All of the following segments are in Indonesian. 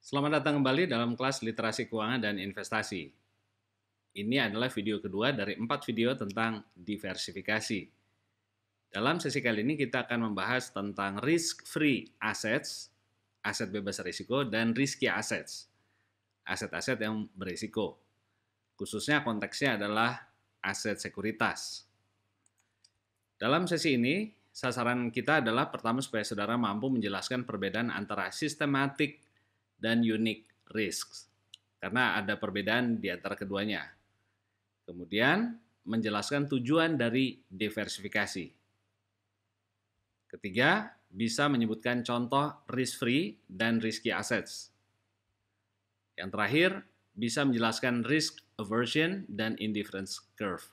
Selamat datang kembali dalam kelas literasi keuangan dan investasi. Ini adalah video kedua dari empat video tentang diversifikasi. Dalam sesi kali ini kita akan membahas tentang risk-free assets, aset bebas risiko, dan risky assets, aset-aset yang berisiko. Khususnya konteksnya adalah aset sekuritas. Dalam sesi ini, sasaran kita adalah pertama supaya saudara mampu menjelaskan perbedaan antara systematic dan unique risks. Karena ada perbedaan di antara keduanya. Kemudian, menjelaskan tujuan dari diversifikasi. Ketiga, bisa menyebutkan contoh risk-free dan risky assets. Yang terakhir, bisa menjelaskan risk aversion, dan indifference curve.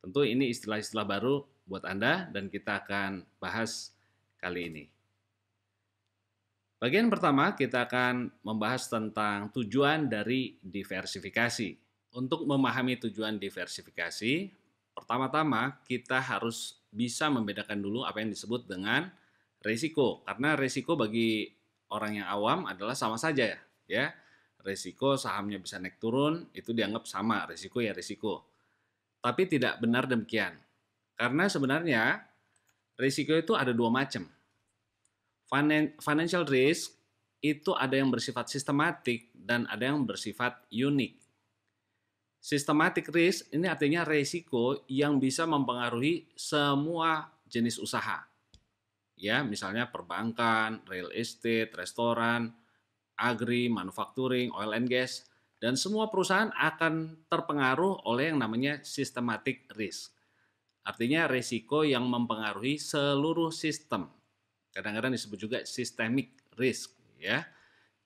Tentu ini istilah-istilah baru buat Anda dan kita akan bahas kali ini. Bagian pertama kita akan membahas tentang tujuan dari diversifikasi. Untuk memahami tujuan diversifikasi, pertama-tama kita harus bisa membedakan dulu apa yang disebut dengan risiko. Karena risiko bagi orang yang awam adalah sama saja ya. ya. Resiko sahamnya bisa naik turun, itu dianggap sama, resiko ya resiko. Tapi tidak benar demikian. Karena sebenarnya resiko itu ada dua macam. Financial risk itu ada yang bersifat sistematik dan ada yang bersifat unik. Systematic risk ini artinya resiko yang bisa mempengaruhi semua jenis usaha. Ya, misalnya perbankan, real estate, restoran, agri, manufacturing, oil and gas, dan semua perusahaan akan terpengaruh oleh yang namanya systematic risk. Artinya risiko yang mempengaruhi seluruh sistem. Kadang-kadang disebut juga systemic risk ya.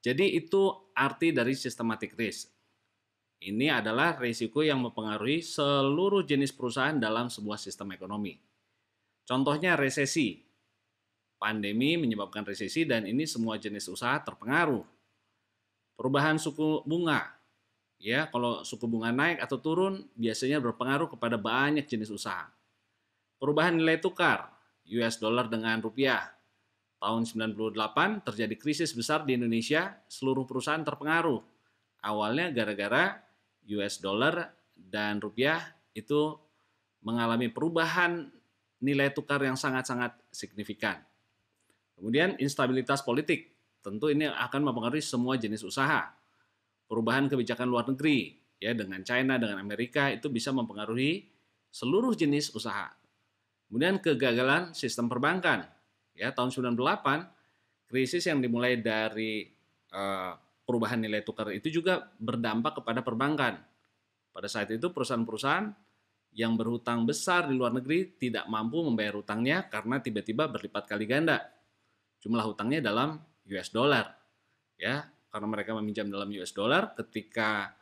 Jadi itu arti dari systematic risk. Ini adalah risiko yang mempengaruhi seluruh jenis perusahaan dalam sebuah sistem ekonomi. Contohnya resesi. Pandemi menyebabkan resesi dan ini semua jenis usaha terpengaruh perubahan suku bunga. Ya, kalau suku bunga naik atau turun biasanya berpengaruh kepada banyak jenis usaha. Perubahan nilai tukar US dollar dengan rupiah. Tahun 98 terjadi krisis besar di Indonesia, seluruh perusahaan terpengaruh. Awalnya gara-gara US dollar dan rupiah itu mengalami perubahan nilai tukar yang sangat-sangat signifikan. Kemudian instabilitas politik Tentu ini akan mempengaruhi semua jenis usaha. Perubahan kebijakan luar negeri ya dengan China dengan Amerika itu bisa mempengaruhi seluruh jenis usaha. Kemudian kegagalan sistem perbankan. Ya, tahun 98 krisis yang dimulai dari uh, perubahan nilai tukar itu juga berdampak kepada perbankan. Pada saat itu perusahaan-perusahaan yang berhutang besar di luar negeri tidak mampu membayar hutangnya karena tiba-tiba berlipat kali ganda. Jumlah hutangnya dalam US dollar. Ya, karena mereka meminjam dalam US dollar ketika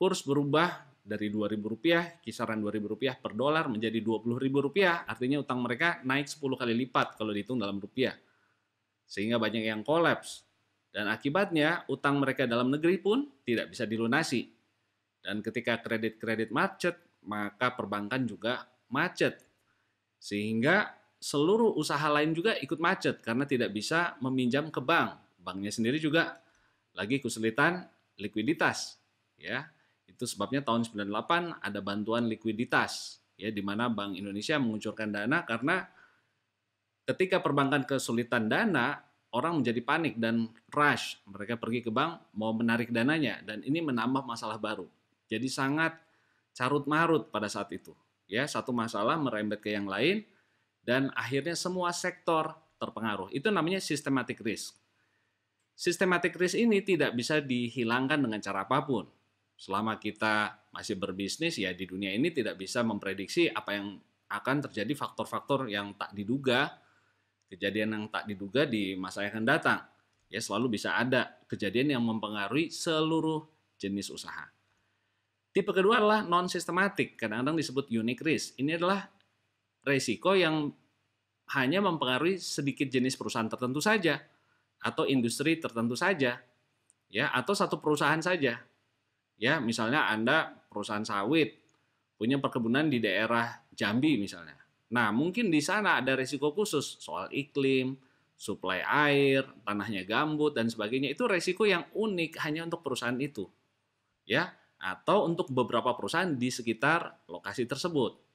kurs berubah dari Rp2.000 kisaran Rp2.000 per dolar menjadi Rp20.000 artinya utang mereka naik 10 kali lipat kalau dihitung dalam rupiah sehingga banyak yang kolaps dan akibatnya utang mereka dalam negeri pun tidak bisa dilunasi dan ketika kredit-kredit macet maka perbankan juga macet sehingga seluruh usaha lain juga ikut macet karena tidak bisa meminjam ke bank. Banknya sendiri juga lagi kesulitan likuiditas, ya. Itu sebabnya tahun 98 ada bantuan likuiditas, ya di mana Bank Indonesia mengucurkan dana karena ketika perbankan kesulitan dana, orang menjadi panik dan rush. Mereka pergi ke bank mau menarik dananya dan ini menambah masalah baru. Jadi sangat carut marut pada saat itu. Ya, satu masalah merembet ke yang lain dan akhirnya semua sektor terpengaruh. Itu namanya systematic risk. Systematic risk ini tidak bisa dihilangkan dengan cara apapun. Selama kita masih berbisnis ya di dunia ini tidak bisa memprediksi apa yang akan terjadi faktor-faktor yang tak diduga, kejadian yang tak diduga di masa yang akan datang. Ya selalu bisa ada kejadian yang mempengaruhi seluruh jenis usaha. Tipe kedua adalah non sistematik kadang-kadang disebut unique risk. Ini adalah resiko yang hanya mempengaruhi sedikit jenis perusahaan tertentu saja atau industri tertentu saja ya atau satu perusahaan saja ya misalnya anda perusahaan sawit punya perkebunan di daerah Jambi misalnya nah mungkin di sana ada resiko khusus soal iklim suplai air tanahnya gambut dan sebagainya itu resiko yang unik hanya untuk perusahaan itu ya atau untuk beberapa perusahaan di sekitar lokasi tersebut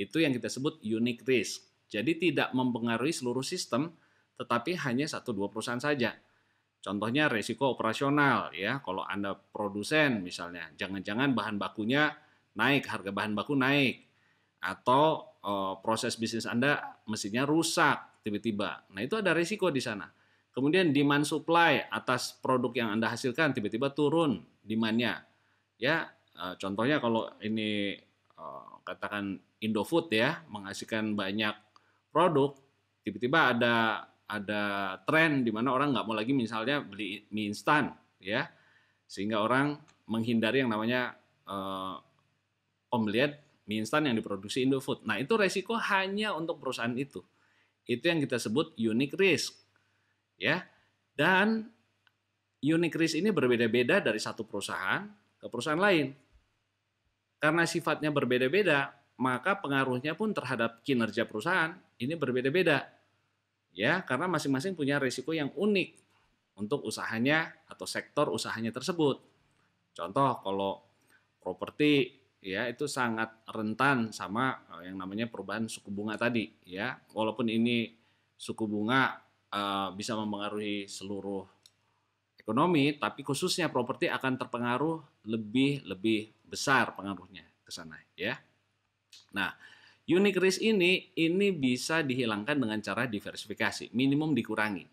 itu yang kita sebut unique risk. Jadi tidak mempengaruhi seluruh sistem, tetapi hanya satu dua perusahaan saja. Contohnya risiko operasional ya, kalau Anda produsen misalnya, jangan-jangan bahan bakunya naik, harga bahan baku naik atau e, proses bisnis Anda mesinnya rusak tiba-tiba. Nah, itu ada risiko di sana. Kemudian demand supply atas produk yang Anda hasilkan tiba-tiba turun demandnya, Ya, e, contohnya kalau ini e, katakan Indofood ya menghasilkan banyak produk, tiba-tiba ada ada tren di mana orang nggak mau lagi misalnya beli mie instan ya, sehingga orang menghindari yang namanya eh, omelet mie instan yang diproduksi Indofood. Nah itu resiko hanya untuk perusahaan itu. Itu yang kita sebut unique risk ya. Dan unique risk ini berbeda-beda dari satu perusahaan ke perusahaan lain. Karena sifatnya berbeda-beda, maka pengaruhnya pun terhadap kinerja perusahaan ini berbeda-beda. Ya, karena masing-masing punya risiko yang unik untuk usahanya atau sektor usahanya tersebut. Contoh kalau properti ya itu sangat rentan sama eh, yang namanya perubahan suku bunga tadi ya. Walaupun ini suku bunga uh, bisa mempengaruhi seluruh ekonomi, tapi khususnya properti akan terpengaruh lebih lebih besar pengaruhnya ke sana ya. Nah, unique risk ini ini bisa dihilangkan dengan cara diversifikasi, minimum dikurangi.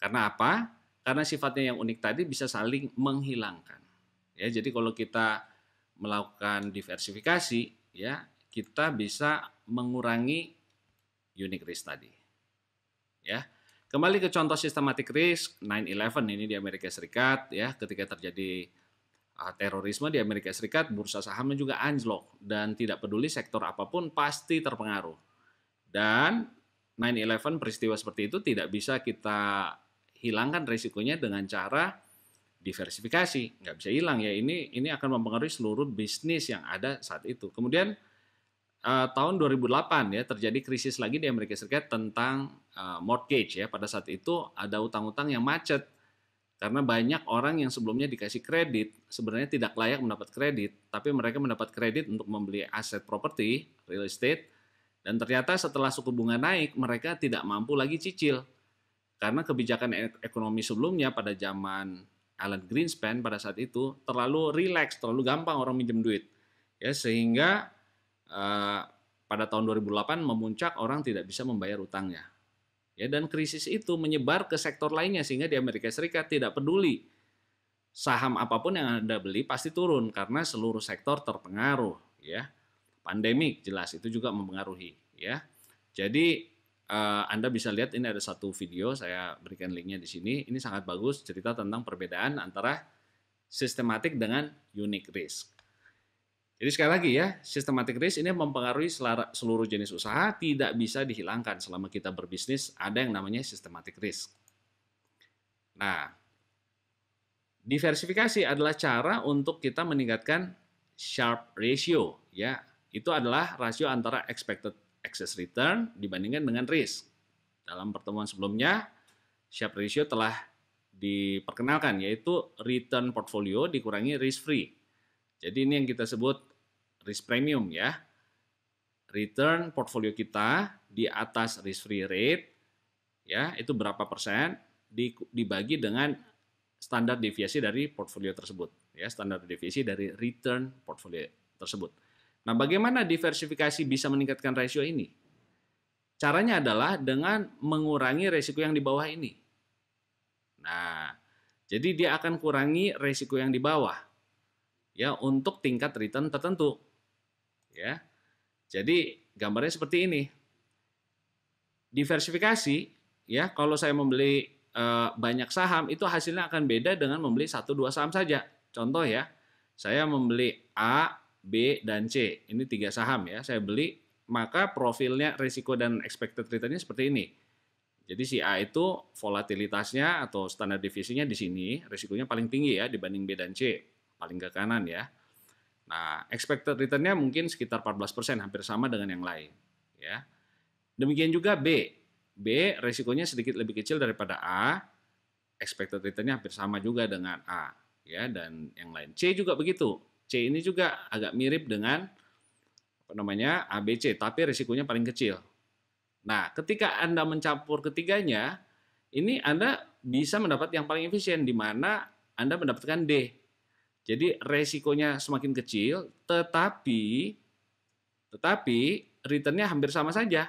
Karena apa? Karena sifatnya yang unik tadi bisa saling menghilangkan. Ya, jadi kalau kita melakukan diversifikasi, ya, kita bisa mengurangi unique risk tadi. Ya. Kembali ke contoh sistematik risk 9/11 ini di Amerika Serikat ya, ketika terjadi Ah, terorisme di Amerika Serikat, bursa sahamnya juga anjlok dan tidak peduli sektor apapun pasti terpengaruh. Dan 9/11 peristiwa seperti itu tidak bisa kita hilangkan risikonya dengan cara diversifikasi. Nggak bisa hilang ya ini ini akan mempengaruhi seluruh bisnis yang ada saat itu. Kemudian eh, tahun 2008 ya terjadi krisis lagi di Amerika Serikat tentang eh, mortgage ya. Pada saat itu ada utang-utang yang macet karena banyak orang yang sebelumnya dikasih kredit sebenarnya tidak layak mendapat kredit, tapi mereka mendapat kredit untuk membeli aset properti, real estate, dan ternyata setelah suku bunga naik, mereka tidak mampu lagi cicil. Karena kebijakan e-, ekonomi sebelumnya pada zaman Alan Greenspan pada saat itu terlalu rileks, terlalu gampang orang minjem duit. Ya, sehingga uh, pada tahun 2008 memuncak orang tidak bisa membayar utangnya. Ya, dan krisis itu menyebar ke sektor lainnya sehingga di Amerika Serikat tidak peduli saham apapun yang Anda beli pasti turun karena seluruh sektor terpengaruh ya. Pandemik jelas itu juga mempengaruhi ya. Jadi uh, Anda bisa lihat ini ada satu video saya berikan linknya di sini. Ini sangat bagus cerita tentang perbedaan antara sistematik dengan unique risk. Jadi sekali lagi ya, systematic risk ini mempengaruhi seluruh jenis usaha, tidak bisa dihilangkan selama kita berbisnis, ada yang namanya systematic risk. Nah, diversifikasi adalah cara untuk kita meningkatkan sharp ratio ya. Itu adalah rasio antara expected excess return dibandingkan dengan risk. Dalam pertemuan sebelumnya, sharp ratio telah diperkenalkan yaitu return portfolio dikurangi risk free. Jadi ini yang kita sebut risk premium ya. Return portfolio kita di atas risk free rate ya, itu berapa persen dibagi dengan standar deviasi dari portfolio tersebut ya, standar deviasi dari return portfolio tersebut. Nah, bagaimana diversifikasi bisa meningkatkan rasio ini? Caranya adalah dengan mengurangi resiko yang di bawah ini. Nah, jadi dia akan kurangi resiko yang di bawah ya untuk tingkat return tertentu ya. Jadi gambarnya seperti ini. Diversifikasi ya, kalau saya membeli e, banyak saham itu hasilnya akan beda dengan membeli satu dua saham saja. Contoh ya, saya membeli A, B dan C. Ini tiga saham ya, saya beli maka profilnya risiko dan expected return-nya seperti ini. Jadi si A itu volatilitasnya atau standar divisinya di sini, risikonya paling tinggi ya dibanding B dan C, paling ke kanan ya. Nah, expected return-nya mungkin sekitar 14%, hampir sama dengan yang lain. Ya. Demikian juga B. B, resikonya sedikit lebih kecil daripada A, expected return-nya hampir sama juga dengan A. ya Dan yang lain. C juga begitu. C ini juga agak mirip dengan apa namanya ABC, tapi resikonya paling kecil. Nah, ketika Anda mencampur ketiganya, ini Anda bisa mendapat yang paling efisien, di mana Anda mendapatkan D jadi resikonya semakin kecil, tetapi tetapi returnnya hampir sama saja.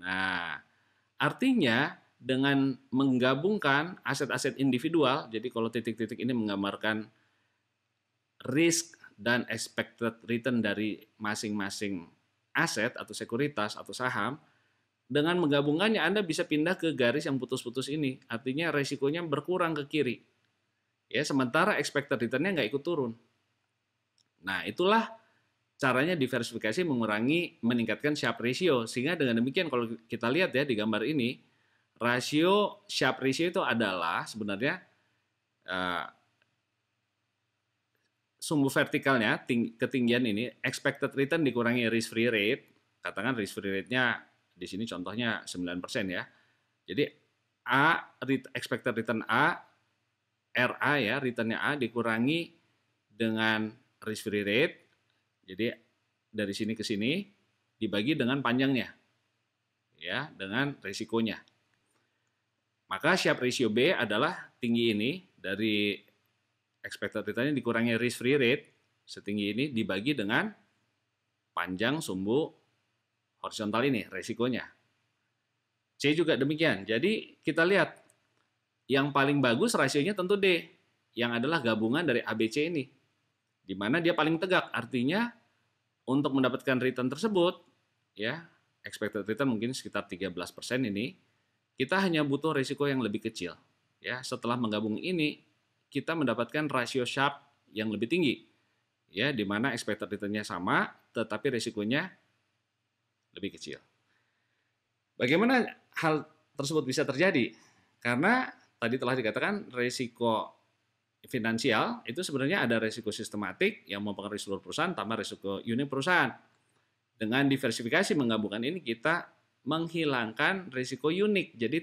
Nah, artinya dengan menggabungkan aset-aset individual, jadi kalau titik-titik ini menggambarkan risk dan expected return dari masing-masing aset atau sekuritas atau saham, dengan menggabungkannya Anda bisa pindah ke garis yang putus-putus ini. Artinya resikonya berkurang ke kiri. Ya, sementara expected returnnya nggak ikut turun. Nah, itulah caranya diversifikasi mengurangi meningkatkan sharp ratio sehingga dengan demikian kalau kita lihat ya di gambar ini rasio sharp ratio itu adalah sebenarnya uh, sumbu vertikalnya ting, ketinggian ini expected return dikurangi risk free rate katakan risk free rate-nya di sini contohnya 9% ya. Jadi A expected return A RA ya, returnnya A dikurangi dengan risk free rate. Jadi dari sini ke sini dibagi dengan panjangnya. Ya, dengan risikonya. Maka siap ratio B adalah tinggi ini dari expected return dikurangi risk free rate setinggi ini dibagi dengan panjang sumbu horizontal ini, risikonya C juga demikian. Jadi kita lihat yang paling bagus rasionya tentu D, yang adalah gabungan dari ABC ini. Di mana dia paling tegak, artinya untuk mendapatkan return tersebut, ya expected return mungkin sekitar 13% ini, kita hanya butuh risiko yang lebih kecil. Ya, setelah menggabung ini, kita mendapatkan rasio sharp yang lebih tinggi. Ya, di mana expected return-nya sama, tetapi risikonya lebih kecil. Bagaimana hal tersebut bisa terjadi? Karena tadi telah dikatakan risiko finansial itu sebenarnya ada risiko sistematik yang mempengaruhi seluruh perusahaan tambah risiko unit perusahaan. Dengan diversifikasi menggabungkan ini kita menghilangkan risiko unik. Jadi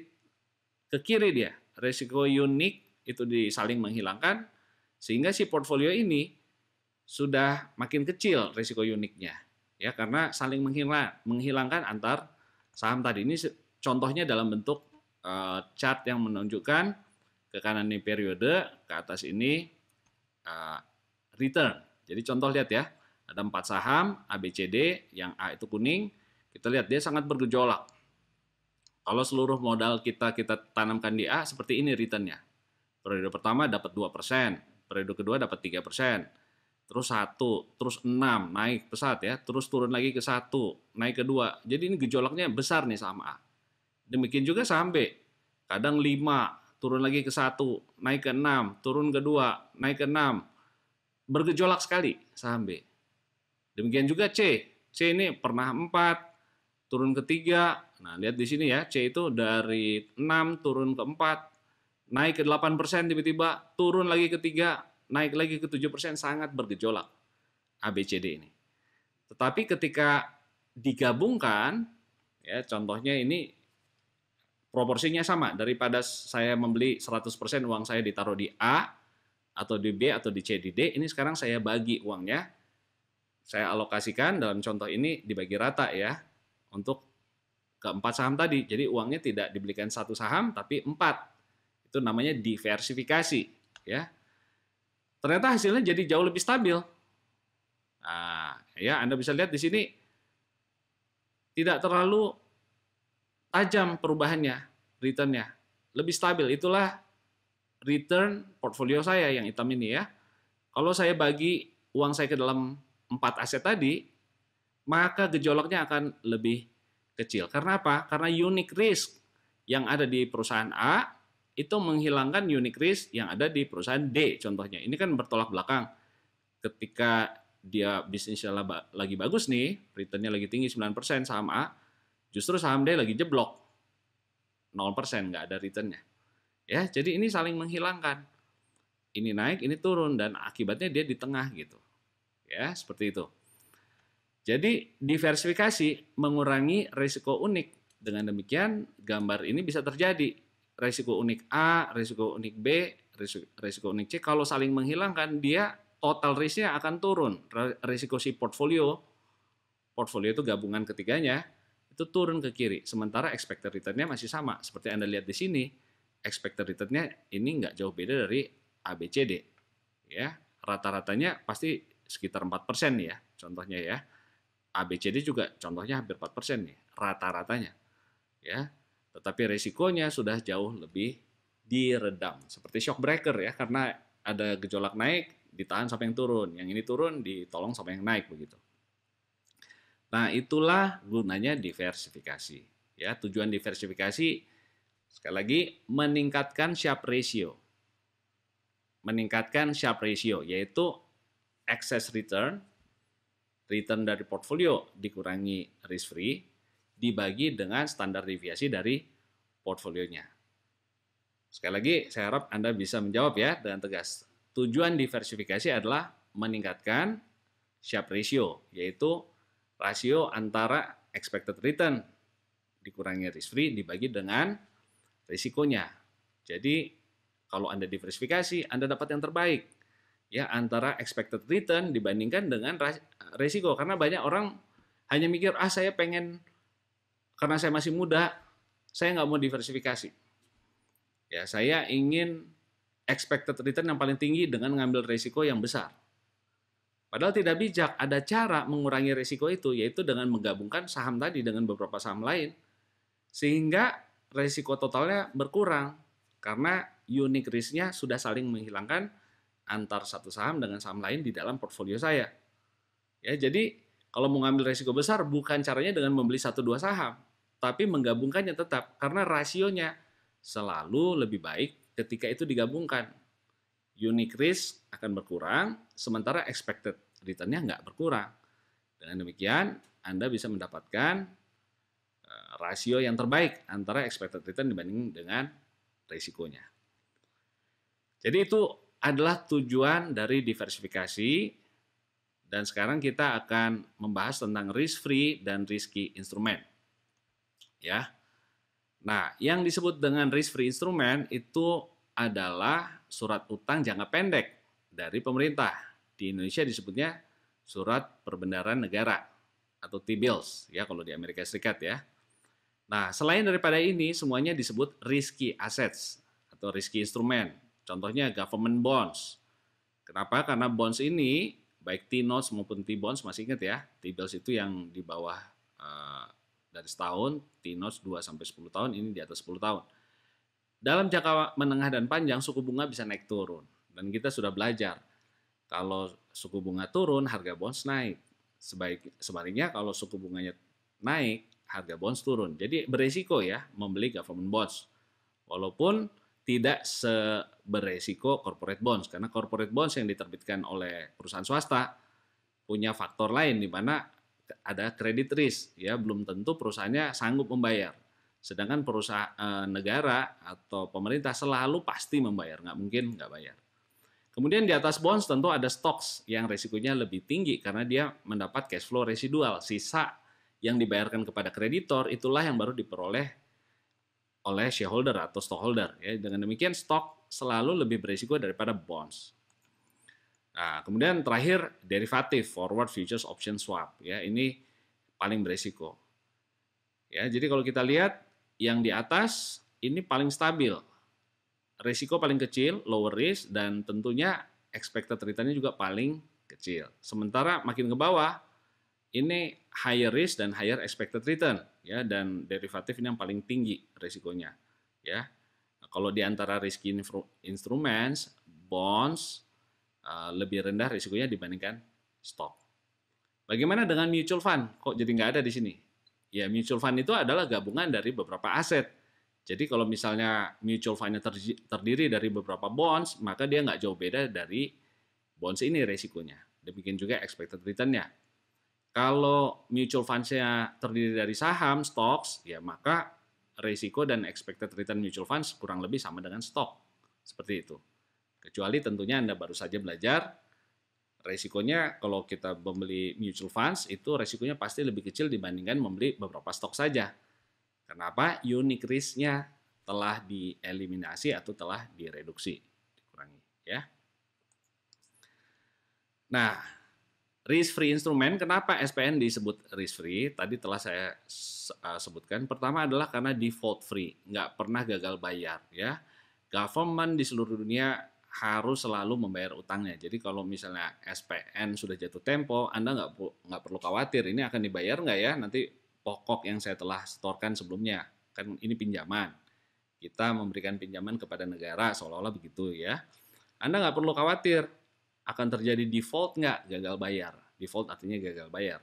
ke kiri dia, risiko unik itu disaling menghilangkan sehingga si portfolio ini sudah makin kecil risiko uniknya ya karena saling menghilang, menghilangkan antar saham tadi ini contohnya dalam bentuk uh, chart yang menunjukkan ke kanan ini periode, ke atas ini uh, return. Jadi contoh lihat ya, ada empat saham ABCD, yang A itu kuning. Kita lihat dia sangat bergejolak. Kalau seluruh modal kita kita tanamkan di A, seperti ini returnnya. Periode pertama dapat 2%, periode kedua dapat 3%, terus satu, terus enam naik pesat ya, terus turun lagi ke satu, naik ke dua. Jadi ini gejolaknya besar nih sama A. Demikian juga sampai kadang 5, turun lagi ke 1, naik ke 6, turun ke 2, naik ke 6. Bergejolak sekali saham B. Demikian juga C. C ini pernah 4, turun ke 3. Nah, lihat di sini ya, C itu dari 6 turun ke 4, naik ke 8% persen tiba-tiba, turun lagi ke 3, naik lagi ke 7% persen, sangat bergejolak. ABCD ini. Tetapi ketika digabungkan, ya contohnya ini proporsinya sama daripada saya membeli 100% uang saya ditaruh di A atau di B atau di C di D ini sekarang saya bagi uangnya saya alokasikan dalam contoh ini dibagi rata ya untuk keempat saham tadi. Jadi uangnya tidak dibelikan satu saham tapi empat. Itu namanya diversifikasi ya. Ternyata hasilnya jadi jauh lebih stabil. Nah, ya Anda bisa lihat di sini tidak terlalu tajam perubahannya, returnnya. Lebih stabil, itulah return portfolio saya yang hitam ini ya. Kalau saya bagi uang saya ke dalam empat aset tadi, maka gejolaknya akan lebih kecil. Karena apa? Karena unique risk yang ada di perusahaan A itu menghilangkan unique risk yang ada di perusahaan D contohnya. Ini kan bertolak belakang. Ketika dia bisnisnya lagi bagus nih, returnnya lagi tinggi 9% saham A, Justru saham dia lagi jeblok. 0% nggak ada returnnya. Ya, jadi ini saling menghilangkan. Ini naik, ini turun dan akibatnya dia di tengah gitu. Ya, seperti itu. Jadi diversifikasi mengurangi risiko unik. Dengan demikian gambar ini bisa terjadi. Risiko unik A, risiko unik B, risiko, unik C. Kalau saling menghilangkan dia total risknya akan turun. Risiko si portfolio, portfolio itu gabungan ketiganya, itu turun ke kiri. Sementara expected return-nya masih sama. Seperti Anda lihat di sini, expected return-nya ini nggak jauh beda dari ABCD. Ya, rata-ratanya pasti sekitar 4% ya, contohnya ya. ABCD juga contohnya hampir 4% nih, rata-ratanya. Ya. Tetapi resikonya sudah jauh lebih diredam seperti shock breaker ya karena ada gejolak naik ditahan sampai yang turun, yang ini turun ditolong sampai yang naik begitu. Nah, itulah gunanya diversifikasi. Ya, tujuan diversifikasi sekali lagi meningkatkan sharp ratio. Meningkatkan sharp ratio yaitu excess return return dari portfolio dikurangi risk free dibagi dengan standar deviasi dari portfolionya. Sekali lagi saya harap Anda bisa menjawab ya dengan tegas. Tujuan diversifikasi adalah meningkatkan sharp ratio yaitu rasio antara expected return dikurangi risk free dibagi dengan risikonya. Jadi kalau Anda diversifikasi, Anda dapat yang terbaik. Ya, antara expected return dibandingkan dengan risiko karena banyak orang hanya mikir ah saya pengen karena saya masih muda, saya nggak mau diversifikasi. Ya, saya ingin expected return yang paling tinggi dengan ngambil risiko yang besar. Padahal tidak bijak, ada cara mengurangi risiko itu yaitu dengan menggabungkan saham tadi dengan beberapa saham lain sehingga risiko totalnya berkurang karena unique risk-nya sudah saling menghilangkan antar satu saham dengan saham lain di dalam portfolio saya. Ya, jadi kalau mau ngambil risiko besar bukan caranya dengan membeli satu dua saham, tapi menggabungkannya tetap karena rasionya selalu lebih baik ketika itu digabungkan unique risk akan berkurang, sementara expected return-nya nggak berkurang. Dengan demikian, Anda bisa mendapatkan eh, rasio yang terbaik antara expected return dibanding dengan risikonya. Jadi itu adalah tujuan dari diversifikasi dan sekarang kita akan membahas tentang risk free dan risky instrument. Ya. Nah, yang disebut dengan risk free instrument itu adalah surat utang jangka pendek dari pemerintah. Di Indonesia disebutnya surat perbendaharaan negara atau T-bills ya kalau di Amerika Serikat ya. Nah, selain daripada ini semuanya disebut risky assets atau risky instrumen. Contohnya government bonds. Kenapa? Karena bonds ini baik T-notes maupun T-bonds masih ingat ya. T-bills itu yang di bawah uh, dari setahun, T-notes 2 sampai 10 tahun, ini di atas 10 tahun. Dalam jangka menengah dan panjang, suku bunga bisa naik turun. Dan kita sudah belajar, kalau suku bunga turun, harga bonds naik. Sebaik, sebaliknya kalau suku bunganya naik, harga bonds turun. Jadi beresiko ya membeli government bonds. Walaupun tidak seberesiko corporate bonds. Karena corporate bonds yang diterbitkan oleh perusahaan swasta punya faktor lain di mana ada kredit risk. Ya, belum tentu perusahaannya sanggup membayar Sedangkan perusahaan eh, negara atau pemerintah selalu pasti membayar, nggak mungkin nggak bayar. Kemudian di atas bonds tentu ada stocks yang resikonya lebih tinggi karena dia mendapat cash flow residual, sisa yang dibayarkan kepada kreditor itulah yang baru diperoleh oleh shareholder atau stockholder. Ya, dengan demikian stock selalu lebih berisiko daripada bonds. Nah, kemudian terakhir derivatif, forward futures option swap. Ya, ini paling berisiko. Ya, jadi kalau kita lihat yang di atas ini paling stabil. Risiko paling kecil, lower risk, dan tentunya expected return-nya juga paling kecil. Sementara makin ke bawah, ini higher risk dan higher expected return ya dan derivatif ini yang paling tinggi risikonya ya nah, kalau di antara risky instruments bonds uh, lebih rendah risikonya dibandingkan stock bagaimana dengan mutual fund kok jadi nggak ada di sini Ya mutual fund itu adalah gabungan dari beberapa aset. Jadi kalau misalnya mutual fundnya terdiri dari beberapa bonds, maka dia nggak jauh beda dari bonds ini resikonya. Demikian juga expected return-nya. Kalau mutual fund-nya terdiri dari saham, stocks, ya maka resiko dan expected return mutual funds kurang lebih sama dengan stock. Seperti itu. Kecuali tentunya Anda baru saja belajar resikonya kalau kita membeli mutual funds itu resikonya pasti lebih kecil dibandingkan membeli beberapa stok saja. Kenapa? Unique risknya telah dieliminasi atau telah direduksi, dikurangi ya. Nah, risk free instrumen kenapa SPN disebut risk free? Tadi telah saya eh, sebutkan. Pertama adalah karena default free, nggak pernah gagal bayar ya. Government di seluruh dunia harus selalu membayar utangnya. Jadi kalau misalnya SPN sudah jatuh tempo, Anda nggak nggak perlu khawatir ini akan dibayar nggak ya nanti pokok yang saya telah setorkan sebelumnya. Kan ini pinjaman. Kita memberikan pinjaman kepada negara seolah-olah begitu ya. Anda nggak perlu khawatir akan terjadi default nggak gagal bayar. Default artinya gagal bayar.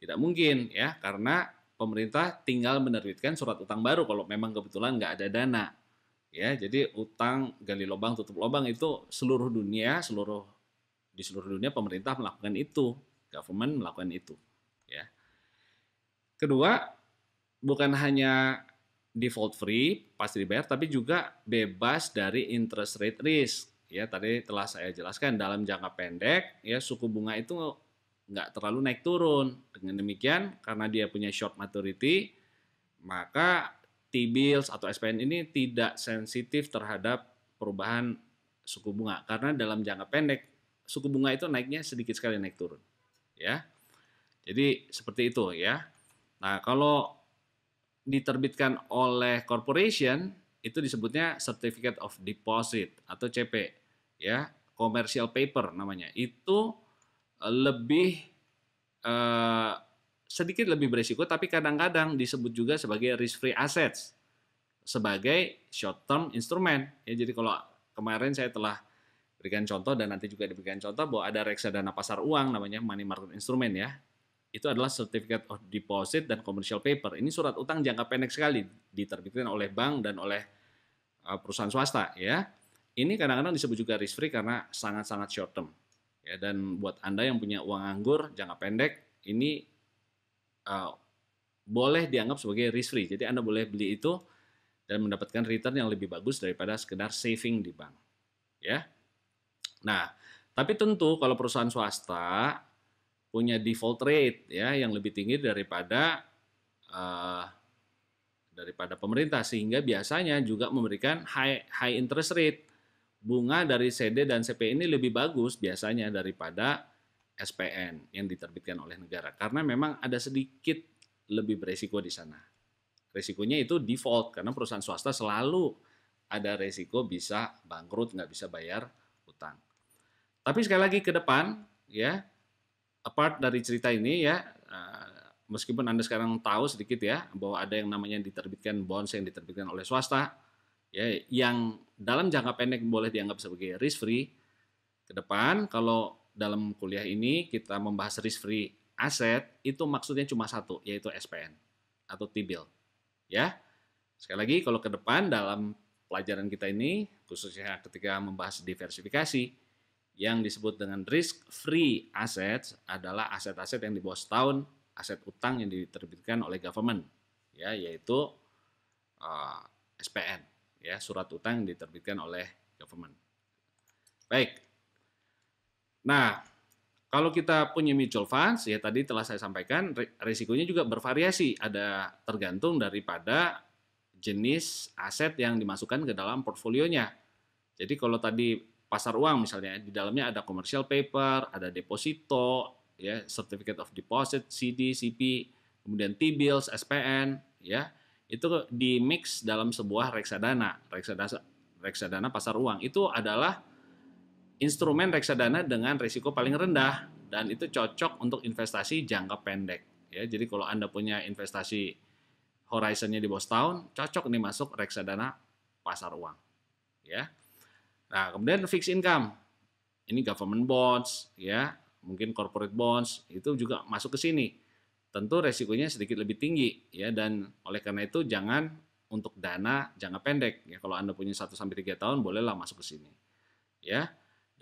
Tidak mungkin ya karena pemerintah tinggal menerbitkan surat utang baru kalau memang kebetulan nggak ada dana ya jadi utang gali lubang tutup lubang itu seluruh dunia seluruh di seluruh dunia pemerintah melakukan itu government melakukan itu ya kedua bukan hanya default free pasti dibayar tapi juga bebas dari interest rate risk ya tadi telah saya jelaskan dalam jangka pendek ya suku bunga itu nggak terlalu naik turun dengan demikian karena dia punya short maturity maka T-bills atau SPN ini tidak sensitif terhadap perubahan suku bunga karena dalam jangka pendek suku bunga itu naiknya sedikit sekali naik turun ya. Jadi seperti itu ya. Nah, kalau diterbitkan oleh corporation itu disebutnya certificate of deposit atau CP ya, commercial paper namanya. Itu lebih eh, sedikit lebih berisiko tapi kadang-kadang disebut juga sebagai risk free assets sebagai short term instrumen. Ya, jadi kalau kemarin saya telah berikan contoh dan nanti juga diberikan contoh bahwa ada reksa dana pasar uang namanya money market instrument ya. Itu adalah certificate of deposit dan commercial paper. Ini surat utang jangka pendek sekali diterbitkan oleh bank dan oleh eh, perusahaan swasta ya. Ini kadang-kadang disebut juga risk free karena sangat-sangat short term. Ya, dan buat Anda yang punya uang anggur jangka pendek, ini uh, boleh dianggap sebagai risk free. Jadi Anda boleh beli itu dan mendapatkan return yang lebih bagus daripada sekedar saving di bank. Ya. Nah, tapi tentu kalau perusahaan swasta punya default rate ya yang lebih tinggi daripada uh, daripada pemerintah sehingga biasanya juga memberikan high high interest rate bunga dari CD dan CP ini lebih bagus biasanya daripada SPN yang diterbitkan oleh negara karena memang ada sedikit lebih beresiko di sana. Resikonya itu default karena perusahaan swasta selalu ada resiko bisa bangkrut nggak bisa bayar utang. Tapi sekali lagi ke depan ya apart dari cerita ini ya eh, meskipun Anda sekarang tahu sedikit ya bahwa ada yang namanya diterbitkan bonds yang diterbitkan oleh swasta ya yang dalam jangka pendek boleh dianggap sebagai risk free ke depan kalau dalam kuliah ini kita membahas risk free aset itu maksudnya cuma satu yaitu SPN atau T-bill. Ya. Sekali lagi kalau ke depan dalam pelajaran kita ini khususnya ketika membahas diversifikasi yang disebut dengan risk free assets adalah aset-aset yang di bawah setahun aset utang yang diterbitkan oleh government ya yaitu uh, eh, SPN ya surat utang yang diterbitkan oleh government. Baik, Nah, kalau kita punya mutual funds, ya tadi telah saya sampaikan, risikonya juga bervariasi. Ada tergantung daripada jenis aset yang dimasukkan ke dalam portfolionya. Jadi kalau tadi pasar uang misalnya, di dalamnya ada commercial paper, ada deposito, ya certificate of deposit, CD, CP, kemudian T-bills, SPN, ya itu di mix dalam sebuah reksadana, reksadana, reksadana pasar uang itu adalah instrumen reksadana dengan risiko paling rendah dan itu cocok untuk investasi jangka pendek ya. Jadi kalau Anda punya investasi horizonnya di bawah setahun, cocok nih masuk reksadana pasar uang. Ya. Nah, kemudian fixed income. Ini government bonds ya, mungkin corporate bonds itu juga masuk ke sini. Tentu resikonya sedikit lebih tinggi ya dan oleh karena itu jangan untuk dana jangka pendek ya kalau Anda punya 1 sampai 3 tahun bolehlah masuk ke sini. Ya.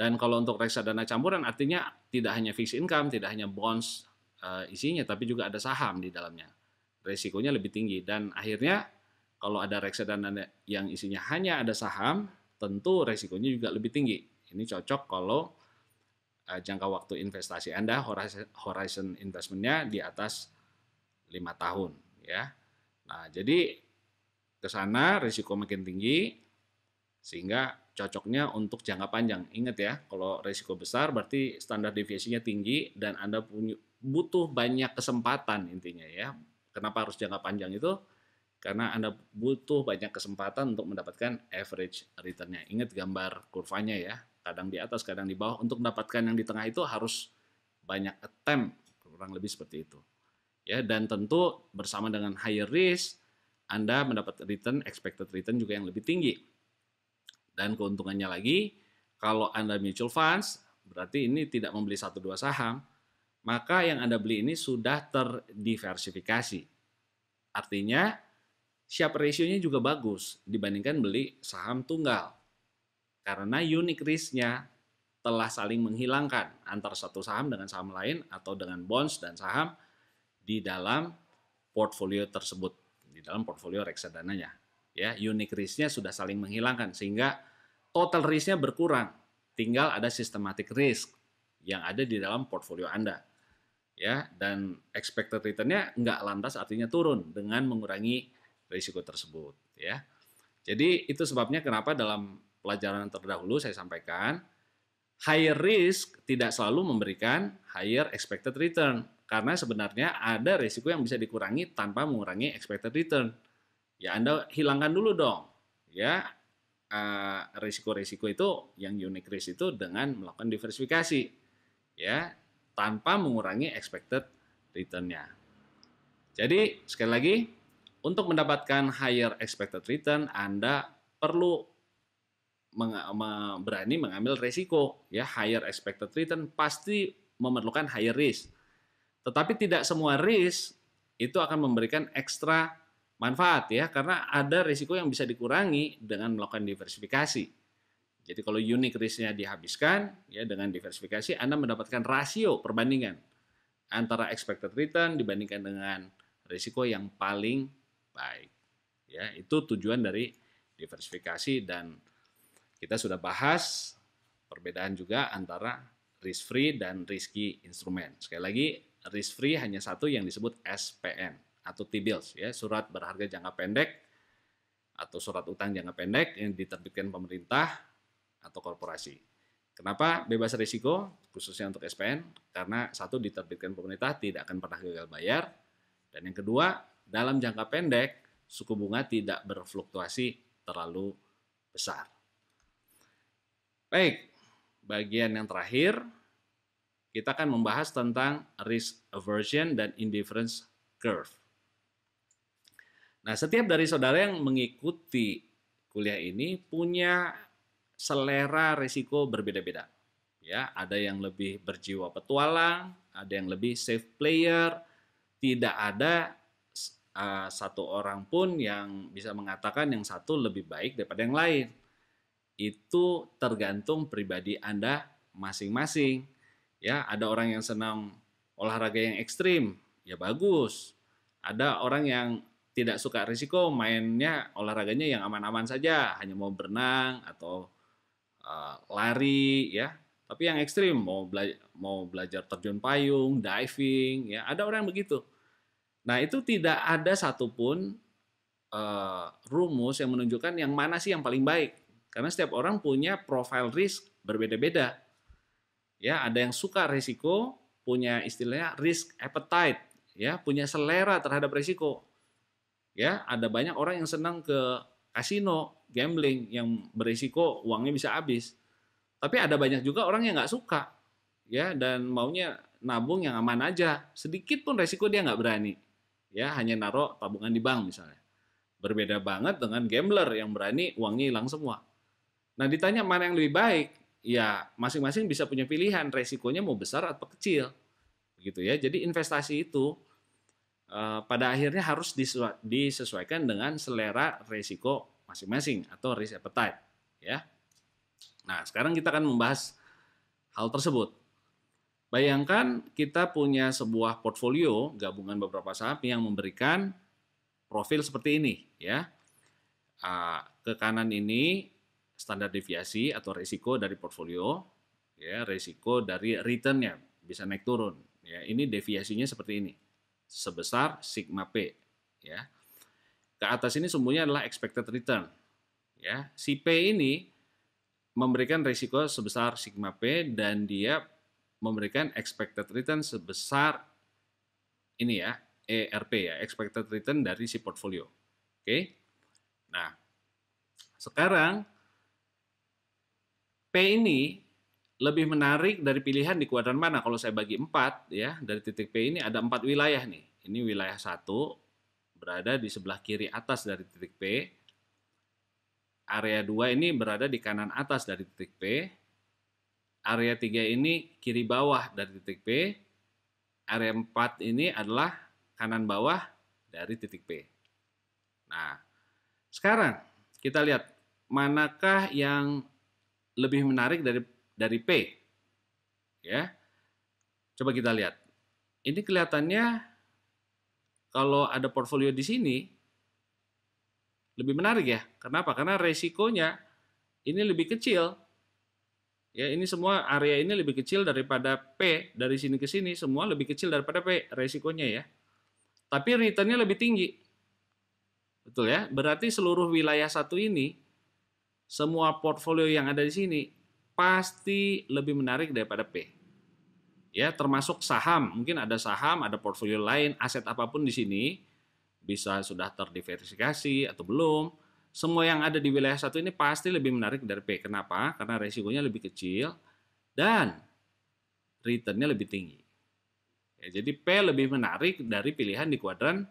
Dan kalau untuk reksadana campuran artinya tidak hanya fixed income, tidak hanya bonds uh, isinya, tapi juga ada saham di dalamnya. Resikonya lebih tinggi. Dan akhirnya kalau ada reksadana yang isinya hanya ada saham, tentu resikonya juga lebih tinggi. Ini cocok kalau uh, jangka waktu investasi Anda, horizon, horizon investmentnya di atas 5 tahun. ya. Nah, jadi ke sana risiko makin tinggi, sehingga cocoknya untuk jangka panjang. Ingat ya, kalau risiko besar berarti standar deviasinya tinggi dan Anda punya, butuh banyak kesempatan intinya ya. Kenapa harus jangka panjang itu? Karena Anda butuh banyak kesempatan untuk mendapatkan average return-nya. Ingat gambar kurvanya ya, kadang di atas, kadang di bawah. Untuk mendapatkan yang di tengah itu harus banyak attempt, kurang lebih seperti itu. Ya, dan tentu bersama dengan higher risk, Anda mendapat return, expected return juga yang lebih tinggi dan keuntungannya lagi, kalau Anda mutual funds, berarti ini tidak membeli satu dua saham, maka yang Anda beli ini sudah terdiversifikasi. Artinya, siap ratio-nya juga bagus dibandingkan beli saham tunggal. Karena unique risk-nya telah saling menghilangkan antara satu saham dengan saham lain atau dengan bonds dan saham di dalam portfolio tersebut, di dalam portfolio reksadananya ya unique risknya sudah saling menghilangkan sehingga total risk-nya berkurang tinggal ada systematic risk yang ada di dalam portfolio Anda ya dan expected return-nya nggak lantas artinya turun dengan mengurangi risiko tersebut ya jadi itu sebabnya kenapa dalam pelajaran terdahulu saya sampaikan higher risk tidak selalu memberikan higher expected return karena sebenarnya ada risiko yang bisa dikurangi tanpa mengurangi expected return ya Anda hilangkan dulu dong ya ah, risiko-risiko itu yang unique risk itu dengan melakukan diversifikasi ya tanpa mengurangi expected returnnya. Jadi sekali lagi untuk mendapatkan higher expected return Anda perlu meng berani mengambil risiko ya higher expected return pasti memerlukan higher risk. Tetapi tidak semua risk itu akan memberikan extra manfaat ya karena ada risiko yang bisa dikurangi dengan melakukan diversifikasi. Jadi kalau unit risknya dihabiskan ya dengan diversifikasi Anda mendapatkan rasio perbandingan antara expected return dibandingkan dengan risiko yang paling baik. Ya, itu tujuan dari diversifikasi dan kita sudah bahas perbedaan juga antara risk free dan risky instrumen. Sekali lagi, risk free hanya satu yang disebut SPN atau T-bills ya, surat berharga jangka pendek atau surat utang jangka pendek yang diterbitkan pemerintah atau korporasi. Kenapa bebas risiko khususnya untuk SPN? Karena satu diterbitkan pemerintah tidak akan pernah gagal bayar dan yang kedua dalam jangka pendek suku bunga tidak berfluktuasi terlalu besar. Baik, bagian yang terakhir kita akan membahas tentang risk aversion dan indifference curve. Nah, setiap dari saudara yang mengikuti kuliah ini punya selera risiko berbeda-beda. Ya, ada yang lebih berjiwa petualang, ada yang lebih safe player, tidak ada uh, satu orang pun yang bisa mengatakan yang satu lebih baik daripada yang lain. Itu tergantung pribadi Anda masing-masing. Ya, ada orang yang senang olahraga yang ekstrim, ya bagus. Ada orang yang tidak suka risiko, mainnya olahraganya yang aman-aman saja, hanya mau berenang atau uh, lari ya. Tapi yang ekstrim mau belajar, mau belajar terjun payung, diving ya. Ada orang yang begitu. Nah itu tidak ada satupun uh, rumus yang menunjukkan yang mana sih yang paling baik. Karena setiap orang punya profile risk berbeda-beda. Ya ada yang suka risiko, punya istilahnya risk appetite ya punya selera terhadap risiko ya ada banyak orang yang senang ke kasino gambling yang berisiko uangnya bisa habis tapi ada banyak juga orang yang nggak suka ya dan maunya nabung yang aman aja sedikit pun resiko dia nggak berani ya hanya naruh tabungan di bank misalnya berbeda banget dengan gambler yang berani uangnya hilang semua nah ditanya mana yang lebih baik ya masing-masing bisa punya pilihan resikonya mau besar atau kecil gitu ya jadi investasi itu Eh, pada akhirnya harus disesuaikan dengan selera risiko masing-masing atau risk appetite ya. Nah, sekarang kita akan membahas hal tersebut. Bayangkan kita punya sebuah portfolio gabungan beberapa saham yang memberikan profil seperti ini ya. ke kanan ini standar deviasi atau risiko dari portfolio ya, risiko dari return-nya bisa naik turun ya. Ini deviasinya seperti ini sebesar sigma P ya. Ke atas ini semuanya adalah expected return ya. Si P ini memberikan risiko sebesar sigma P dan dia memberikan expected return sebesar ini ya, ERP ya, expected return dari si portfolio. Oke. Nah, sekarang P ini lebih menarik dari pilihan di kuadran mana? Kalau saya bagi 4 ya, dari titik P ini ada empat wilayah nih. Ini wilayah satu berada di sebelah kiri atas dari titik P. Area 2 ini berada di kanan atas dari titik P. Area 3 ini kiri bawah dari titik P. Area 4 ini adalah kanan bawah dari titik P. Nah, sekarang kita lihat manakah yang lebih menarik dari dari P. Ya. Coba kita lihat. Ini kelihatannya kalau ada portfolio di sini lebih menarik ya. Kenapa? Karena resikonya ini lebih kecil. Ya, ini semua area ini lebih kecil daripada P dari sini ke sini semua lebih kecil daripada P resikonya ya. Tapi returnnya lebih tinggi. Betul ya? Berarti seluruh wilayah satu ini semua portfolio yang ada di sini pasti lebih menarik daripada P. Ya, termasuk saham. Mungkin ada saham, ada portfolio lain, aset apapun di sini bisa sudah terdiversifikasi atau belum. Semua yang ada di wilayah satu ini pasti lebih menarik dari P. Kenapa? Karena resikonya lebih kecil dan returnnya lebih tinggi. Ya, jadi P lebih menarik dari pilihan di kuadran,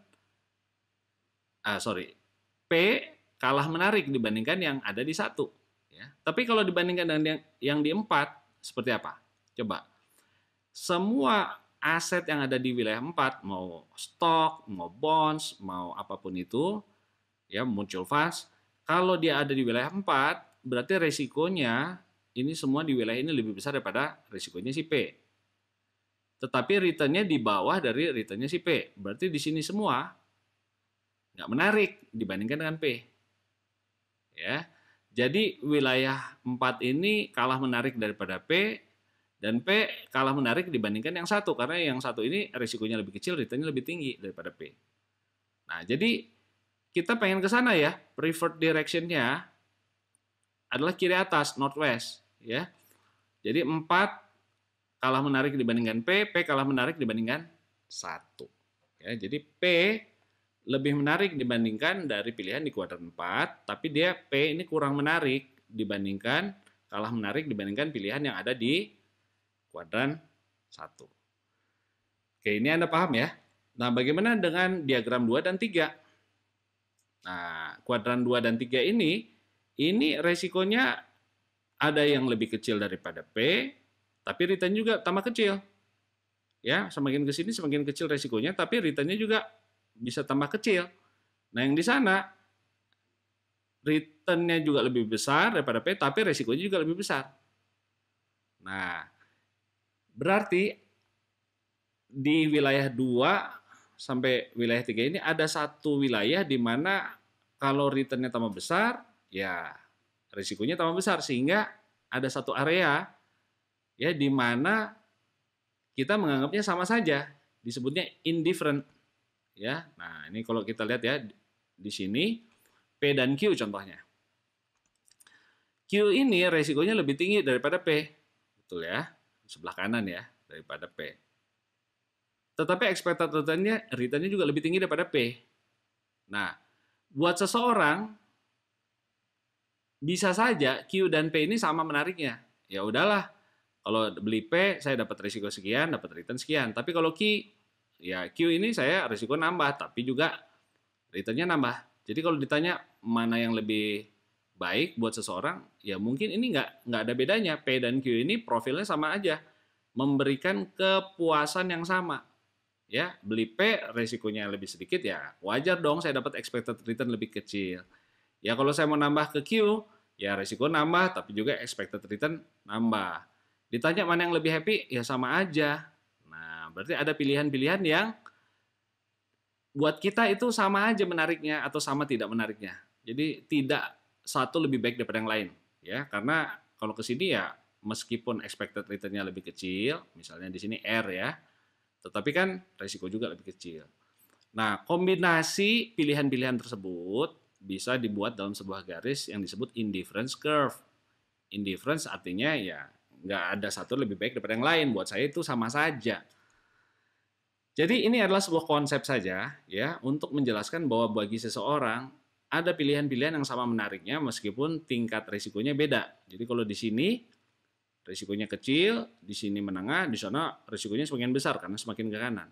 ah, sorry, P kalah menarik dibandingkan yang ada di satu ya. Tapi kalau dibandingkan dengan yang, yang di empat, seperti apa? Coba. Semua aset yang ada di wilayah empat mau stok, mau bonds, mau apapun itu, ya muncul fast. kalau dia ada di wilayah empat, berarti resikonya ini semua di wilayah ini lebih besar daripada resikonya si P. Tetapi returnnya di bawah dari returnnya si P. Berarti di sini semua nggak menarik dibandingkan dengan P. Ya, jadi wilayah 4 ini kalah menarik daripada P dan P kalah menarik dibandingkan yang satu karena yang satu ini risikonya lebih kecil, returnnya lebih tinggi daripada P. Nah, jadi kita pengen ke sana ya, preferred directionnya adalah kiri atas, northwest ya. Jadi 4 kalah menarik dibandingkan P, P kalah menarik dibandingkan satu. Ya, jadi P lebih menarik dibandingkan dari pilihan di kuadran 4, tapi dia P ini kurang menarik dibandingkan, kalah menarik dibandingkan pilihan yang ada di kuadran 1. Oke, ini Anda paham ya? Nah, bagaimana dengan diagram 2 dan 3? Nah, kuadran 2 dan 3 ini, ini resikonya ada yang lebih kecil daripada P, tapi return juga tambah kecil. Ya, semakin ke sini semakin kecil resikonya, tapi returnnya juga bisa tambah kecil. Nah yang di sana returnnya juga lebih besar daripada P, tapi resikonya juga lebih besar. Nah, berarti di wilayah 2 sampai wilayah 3 ini ada satu wilayah di mana kalau returnnya tambah besar, ya resikonya tambah besar sehingga ada satu area ya di mana kita menganggapnya sama saja disebutnya indifferent ya. Nah, ini kalau kita lihat ya di sini P dan Q contohnya. Q ini resikonya lebih tinggi daripada P. Betul ya? Sebelah kanan ya daripada P. Tetapi expected return-nya return juga lebih tinggi daripada P. Nah, buat seseorang bisa saja Q dan P ini sama menariknya. Ya udahlah, kalau beli P saya dapat risiko sekian, dapat return sekian. Tapi kalau Q ya Q ini saya risiko nambah tapi juga returnnya nambah jadi kalau ditanya mana yang lebih baik buat seseorang ya mungkin ini nggak nggak ada bedanya P dan Q ini profilnya sama aja memberikan kepuasan yang sama ya beli P resikonya lebih sedikit ya wajar dong saya dapat expected return lebih kecil ya kalau saya mau nambah ke Q ya resiko nambah tapi juga expected return nambah ditanya mana yang lebih happy ya sama aja berarti ada pilihan-pilihan yang buat kita itu sama aja menariknya atau sama tidak menariknya. Jadi tidak satu lebih baik daripada yang lain, ya. Karena kalau ke sini ya meskipun expected return-nya lebih kecil, misalnya di sini R ya, tetapi kan risiko juga lebih kecil. Nah, kombinasi pilihan-pilihan tersebut bisa dibuat dalam sebuah garis yang disebut indifference curve. Indifference artinya ya nggak ada satu lebih baik daripada yang lain. Buat saya itu sama saja. Jadi ini adalah sebuah konsep saja ya untuk menjelaskan bahwa bagi seseorang ada pilihan-pilihan yang sama menariknya meskipun tingkat risikonya beda. Jadi kalau di sini risikonya kecil, di sini menengah, di sana risikonya semakin besar karena semakin ke kanan.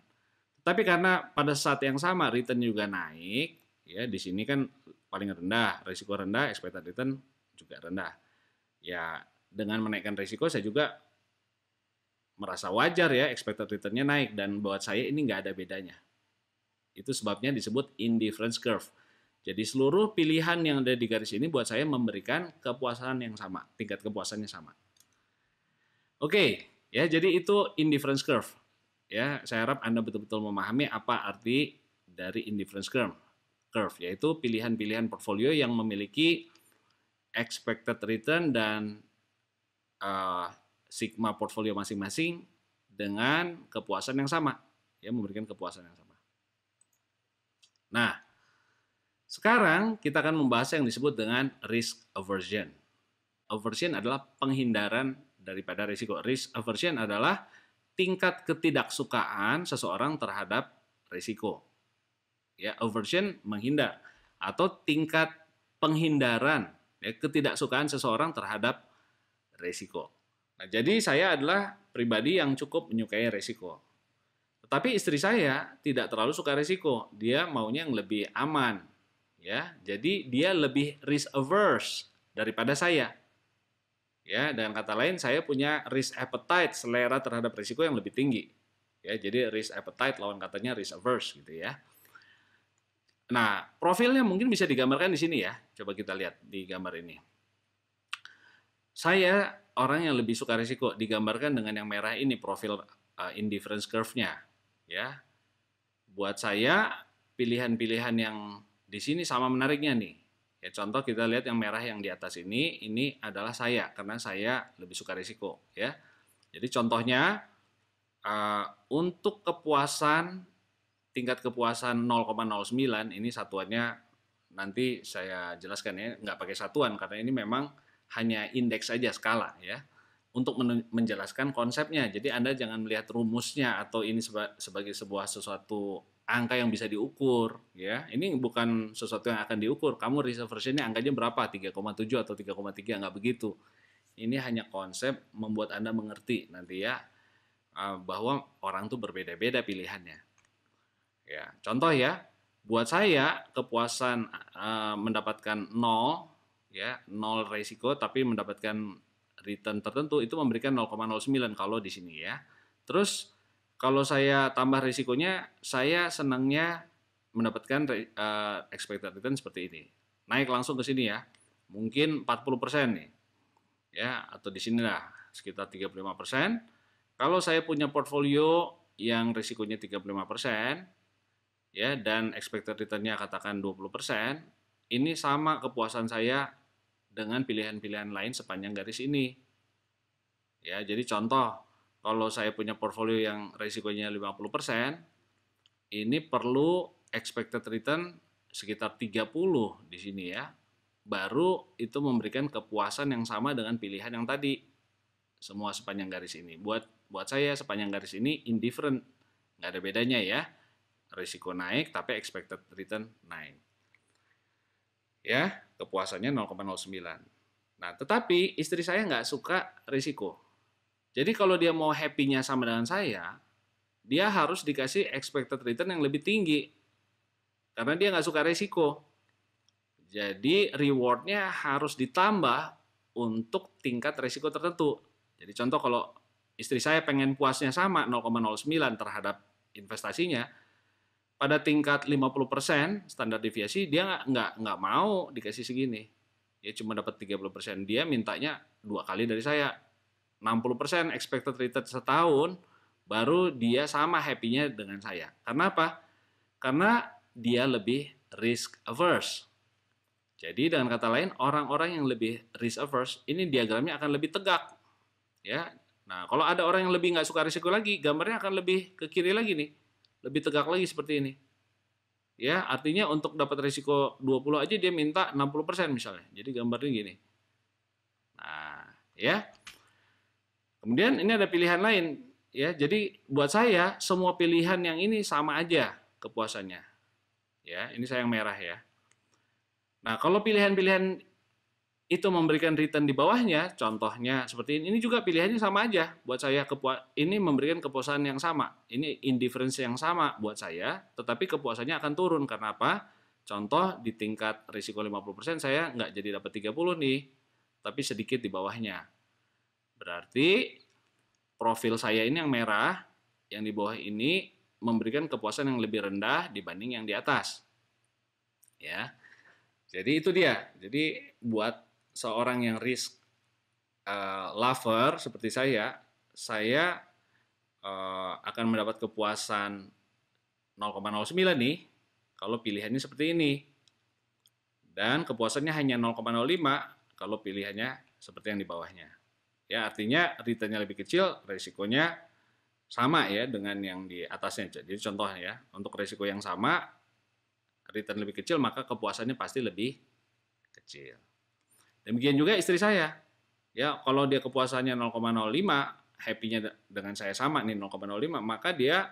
Tapi karena pada saat yang sama return juga naik, ya di sini kan paling rendah, risiko rendah, expected return juga rendah. Ya dengan menaikkan risiko saya juga merasa wajar ya expected returnnya naik dan buat saya ini nggak ada bedanya. Itu sebabnya disebut indifference curve. Jadi seluruh pilihan yang ada di garis ini buat saya memberikan kepuasan yang sama, tingkat kepuasannya sama. Oke, okay, ya jadi itu indifference curve. Ya, saya harap Anda betul-betul memahami apa arti dari indifference curve. Curve yaitu pilihan-pilihan portfolio yang memiliki expected return dan uh, sigma portfolio masing-masing dengan kepuasan yang sama, ya memberikan kepuasan yang sama. Nah, sekarang kita akan membahas yang disebut dengan risk aversion. Aversion adalah penghindaran daripada risiko. Risk aversion adalah tingkat ketidaksukaan seseorang terhadap risiko. Ya, aversion menghindar atau tingkat penghindaran ya ketidaksukaan seseorang terhadap risiko. Nah, jadi saya adalah pribadi yang cukup menyukai resiko. Tetapi istri saya tidak terlalu suka resiko. Dia maunya yang lebih aman. Ya, jadi dia lebih risk averse daripada saya. Ya, dengan kata lain saya punya risk appetite, selera terhadap risiko yang lebih tinggi. Ya, jadi risk appetite lawan katanya risk averse gitu ya. Nah, profilnya mungkin bisa digambarkan di sini ya. Coba kita lihat di gambar ini. Saya orang yang lebih suka risiko digambarkan dengan yang merah ini profil uh, indifference curve-nya ya. Buat saya pilihan-pilihan yang di sini sama menariknya nih. Ya contoh kita lihat yang merah yang di atas ini ini adalah saya karena saya lebih suka risiko ya. Jadi contohnya uh, untuk kepuasan tingkat kepuasan 0,09 ini satuannya nanti saya jelaskan ya nggak pakai satuan karena ini memang hanya indeks saja skala ya untuk menjelaskan konsepnya. Jadi Anda jangan melihat rumusnya atau ini sebagai sebuah sesuatu angka yang bisa diukur ya. Ini bukan sesuatu yang akan diukur. Kamu reserve ini angkanya berapa? 3,7 atau 3,3 enggak begitu. Ini hanya konsep membuat Anda mengerti nanti ya e, bahwa orang tuh berbeda-beda pilihannya. Ya, contoh ya, buat saya kepuasan e, mendapatkan 0 ya nol resiko tapi mendapatkan return tertentu itu memberikan 0,09 kalau di sini ya. Terus kalau saya tambah risikonya saya senangnya mendapatkan uh, expected return seperti ini. Naik langsung ke sini ya. Mungkin 40% nih. Ya, atau di sinilah sekitar 35%. Kalau saya punya portfolio yang risikonya 35% ya dan expected return-nya katakan 20%, ini sama kepuasan saya dengan pilihan-pilihan lain sepanjang garis ini. Ya, jadi contoh, kalau saya punya portfolio yang risikonya 50%, ini perlu expected return sekitar 30 di sini ya. Baru itu memberikan kepuasan yang sama dengan pilihan yang tadi. Semua sepanjang garis ini. Buat buat saya sepanjang garis ini indifferent. Nggak ada bedanya ya. Risiko naik tapi expected return naik. Ya, kepuasannya 0,09. Nah, tetapi istri saya nggak suka risiko. Jadi kalau dia mau happy-nya sama dengan saya, dia harus dikasih expected return yang lebih tinggi. Karena dia nggak suka risiko. Jadi rewardnya harus ditambah untuk tingkat risiko tertentu. Jadi contoh kalau istri saya pengen puasnya sama 0,09 terhadap investasinya, pada tingkat 50% standar deviasi dia nggak nggak nggak mau dikasih segini. ya cuma dapat 30%. Dia mintanya dua kali dari saya. 60% expected return setahun baru dia sama happy-nya dengan saya. Karena apa? Karena dia lebih risk averse. Jadi dengan kata lain orang-orang yang lebih risk averse ini diagramnya akan lebih tegak. Ya. Nah, kalau ada orang yang lebih nggak suka risiko lagi, gambarnya akan lebih ke kiri lagi nih lebih tegak lagi seperti ini. Ya, artinya untuk dapat risiko 20 aja dia minta 60% misalnya. Jadi gambarnya gini. Nah, ya. Kemudian ini ada pilihan lain ya. Jadi buat saya semua pilihan yang ini sama aja kepuasannya. Ya, ini saya yang merah ya. Nah, kalau pilihan-pilihan itu memberikan return di bawahnya, contohnya seperti ini. Ini juga pilihannya sama aja buat saya. Ini memberikan kepuasan yang sama. Ini indifference yang sama buat saya, tetapi kepuasannya akan turun. Karena apa? Contoh di tingkat risiko 50% saya nggak jadi dapat 30 nih, tapi sedikit di bawahnya. Berarti profil saya ini yang merah, yang di bawah ini memberikan kepuasan yang lebih rendah dibanding yang di atas. Ya. Jadi itu dia. Jadi buat seorang yang risk uh, lover seperti saya, saya uh, akan mendapat kepuasan 0,09 nih kalau pilihannya seperti ini. Dan kepuasannya hanya 0,05 kalau pilihannya seperti yang di bawahnya. Ya, artinya returnnya lebih kecil, resikonya sama ya dengan yang di atasnya. Jadi contohnya ya, untuk resiko yang sama, return lebih kecil maka kepuasannya pasti lebih kecil. Demikian juga istri saya. Ya, kalau dia kepuasannya 0,05, happy-nya dengan saya sama nih 0,05, maka dia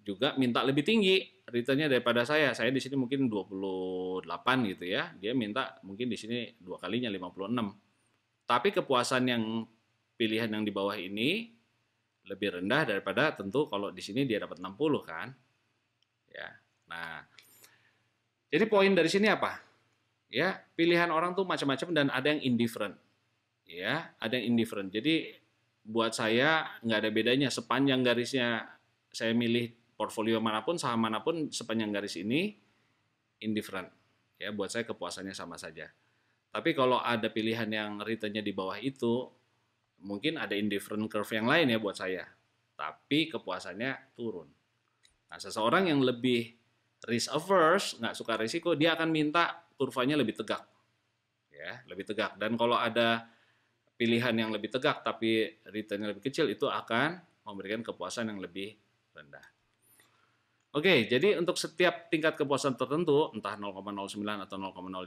juga minta lebih tinggi return-nya daripada saya. Saya di sini mungkin 28 gitu ya. Dia minta mungkin di sini dua kalinya 56. Tapi kepuasan yang pilihan yang di bawah ini lebih rendah daripada tentu kalau di sini dia dapat 60 kan. Ya. Nah. Jadi poin dari sini apa? Ya, pilihan orang tuh macam-macam dan ada yang indifferent. Ya, ada yang indifferent. Jadi buat saya nggak ada bedanya sepanjang garisnya saya milih portfolio manapun, saham manapun sepanjang garis ini indifferent. Ya, buat saya kepuasannya sama saja. Tapi kalau ada pilihan yang returnnya di bawah itu, mungkin ada indifferent curve yang lain ya buat saya. Tapi kepuasannya turun. Nah, seseorang yang lebih risk averse, nggak suka risiko, dia akan minta kurvanya lebih tegak. Ya, lebih tegak. Dan kalau ada pilihan yang lebih tegak tapi returnnya lebih kecil itu akan memberikan kepuasan yang lebih rendah. Oke, jadi untuk setiap tingkat kepuasan tertentu, entah 0,09 atau 0,05,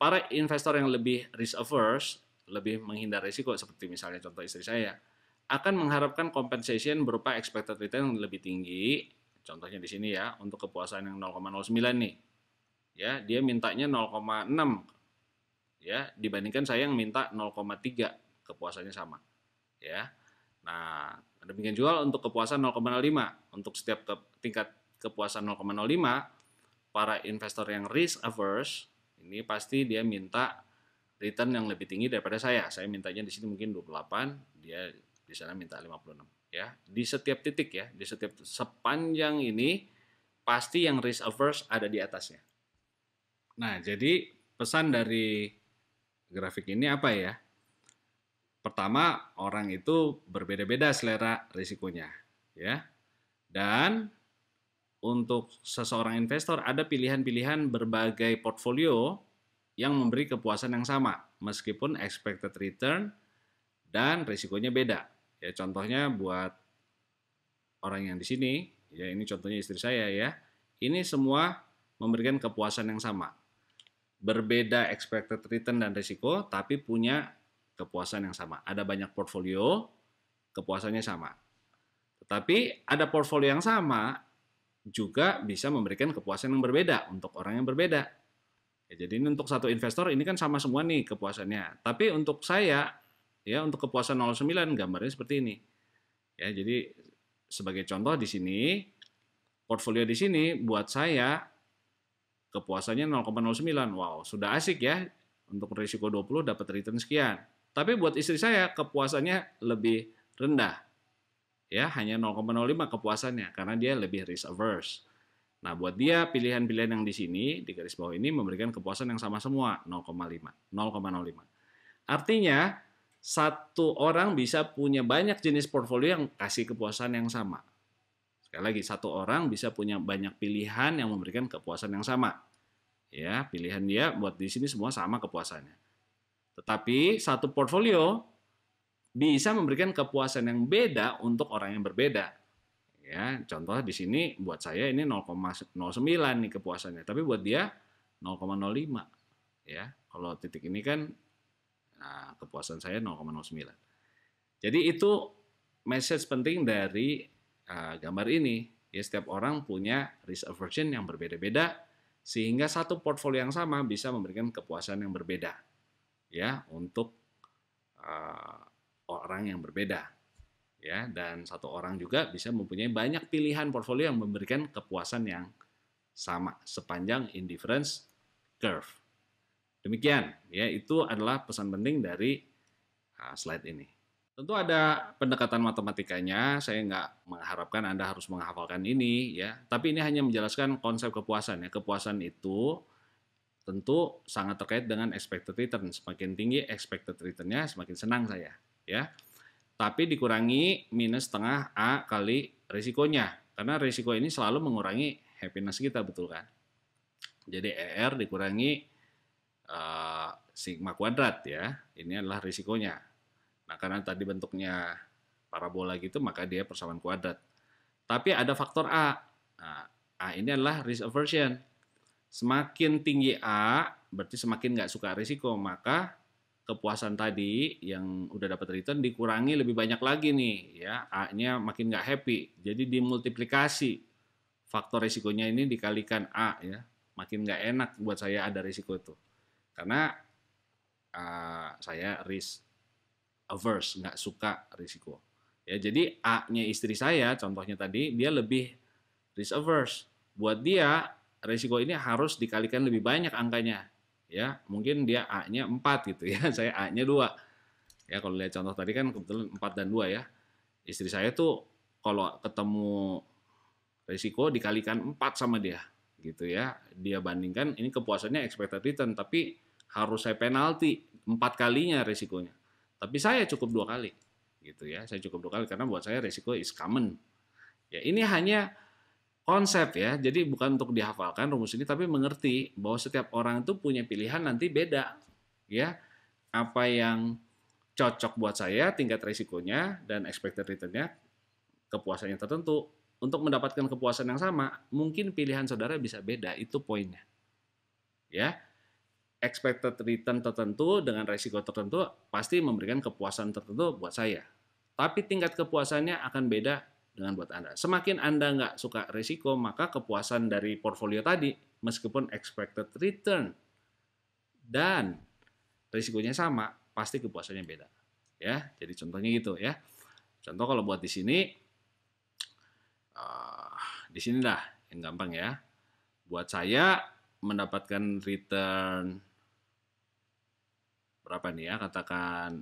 para investor yang lebih risk averse, lebih menghindar risiko seperti misalnya contoh istri saya, akan mengharapkan compensation berupa expected return yang lebih tinggi, contohnya di sini ya, untuk kepuasan yang 0,09 nih ya dia mintanya 0,6 ya dibandingkan saya yang minta 0,3 kepuasannya sama ya nah demikian juga untuk kepuasan 0,05 untuk setiap ke, tingkat kepuasan 0,05 para investor yang risk averse ini pasti dia minta return yang lebih tinggi daripada saya saya mintanya di sini mungkin 28 dia di sana minta 56 ya di setiap titik ya di setiap sepanjang ini pasti yang risk averse ada di atasnya Nah, jadi pesan dari grafik ini apa ya? Pertama, orang itu berbeda-beda selera risikonya, ya. Dan untuk seseorang investor ada pilihan-pilihan berbagai portfolio yang memberi kepuasan yang sama meskipun expected return dan risikonya beda. Ya contohnya buat orang yang di sini, ya ini contohnya istri saya ya. Ini semua memberikan kepuasan yang sama berbeda expected return dan risiko, tapi punya kepuasan yang sama. Ada banyak portfolio, kepuasannya sama. Tetapi ada portfolio yang sama juga bisa memberikan kepuasan yang berbeda untuk orang yang berbeda. Ya, jadi ini untuk satu investor ini kan sama semua nih kepuasannya. Tapi untuk saya ya untuk kepuasan 09 gambarnya seperti ini. Ya, jadi sebagai contoh di sini portfolio di sini buat saya Kepuasannya 0,09. Wow, sudah asik ya. Untuk risiko 20 dapat return sekian. Tapi buat istri saya kepuasannya lebih rendah. Ya, hanya 0,05 kepuasannya karena dia lebih risk averse. Nah, buat dia pilihan-pilihan yang di sini di garis bawah ini memberikan kepuasan yang sama semua 0,5, 0,05. Artinya satu orang bisa punya banyak jenis portfolio yang kasih kepuasan yang sama. Sekali lagi, satu orang bisa punya banyak pilihan yang memberikan kepuasan yang sama. Ya, pilihan dia buat di sini semua sama kepuasannya. Tetapi satu portfolio bisa memberikan kepuasan yang beda untuk orang yang berbeda. Ya, contoh di sini buat saya ini 0,09 nih kepuasannya, tapi buat dia 0,05. Ya, kalau titik ini kan nah, kepuasan saya 0,09. Jadi itu message penting dari uh, gambar ini. Ya, setiap orang punya risk aversion yang berbeda-beda, sehingga satu portfolio yang sama bisa memberikan kepuasan yang berbeda, ya, untuk uh, orang yang berbeda, ya. Dan satu orang juga bisa mempunyai banyak pilihan portfolio yang memberikan kepuasan yang sama sepanjang indifference curve. Demikian, ya, itu adalah pesan penting dari uh, slide ini. Tentu ada pendekatan matematikanya, saya nggak mengharapkan Anda harus menghafalkan ini ya, tapi ini hanya menjelaskan konsep kepuasan ya. Kepuasan itu tentu sangat terkait dengan expected return. Semakin tinggi expected returnnya, semakin senang saya ya. Tapi dikurangi minus setengah A kali risikonya. Karena risiko ini selalu mengurangi happiness kita, betul kan? Jadi ER dikurangi uh, sigma kuadrat ya. Ini adalah risikonya Nah, karena tadi bentuknya parabola gitu, maka dia persamaan kuadrat. Tapi ada faktor A. Nah, A ini adalah risk aversion. Semakin tinggi A, berarti semakin nggak suka risiko. Maka kepuasan tadi yang udah dapat return dikurangi lebih banyak lagi nih. ya A-nya makin nggak happy. Jadi dimultiplikasi faktor risikonya ini dikalikan A. ya Makin nggak enak buat saya ada risiko itu. Karena uh, saya risk averse, nggak suka risiko. Ya, jadi A-nya istri saya, contohnya tadi, dia lebih risk averse. Buat dia, risiko ini harus dikalikan lebih banyak angkanya. Ya, mungkin dia A-nya 4 gitu ya, saya A-nya 2. Ya, kalau lihat contoh tadi kan kebetulan 4 dan 2 ya. Istri saya tuh kalau ketemu risiko dikalikan 4 sama dia gitu ya. Dia bandingkan ini kepuasannya expected return tapi harus saya penalti empat kalinya risikonya. Tapi saya cukup dua kali, gitu ya. Saya cukup dua kali karena buat saya risiko is common. Ya ini hanya konsep ya, jadi bukan untuk dihafalkan rumus ini, tapi mengerti bahwa setiap orang itu punya pilihan nanti beda, ya. Apa yang cocok buat saya, tingkat risikonya dan expected returnnya, kepuasannya tertentu. Untuk mendapatkan kepuasan yang sama, mungkin pilihan saudara bisa beda. Itu poinnya, ya expected return tertentu dengan resiko tertentu pasti memberikan kepuasan tertentu buat saya. Tapi tingkat kepuasannya akan beda dengan buat Anda. Semakin Anda nggak suka resiko, maka kepuasan dari portfolio tadi, meskipun expected return dan risikonya sama, pasti kepuasannya beda. Ya, jadi contohnya gitu ya. Contoh kalau buat di sini, uh, di sini dah yang gampang ya. Buat saya mendapatkan return berapa nih ya katakan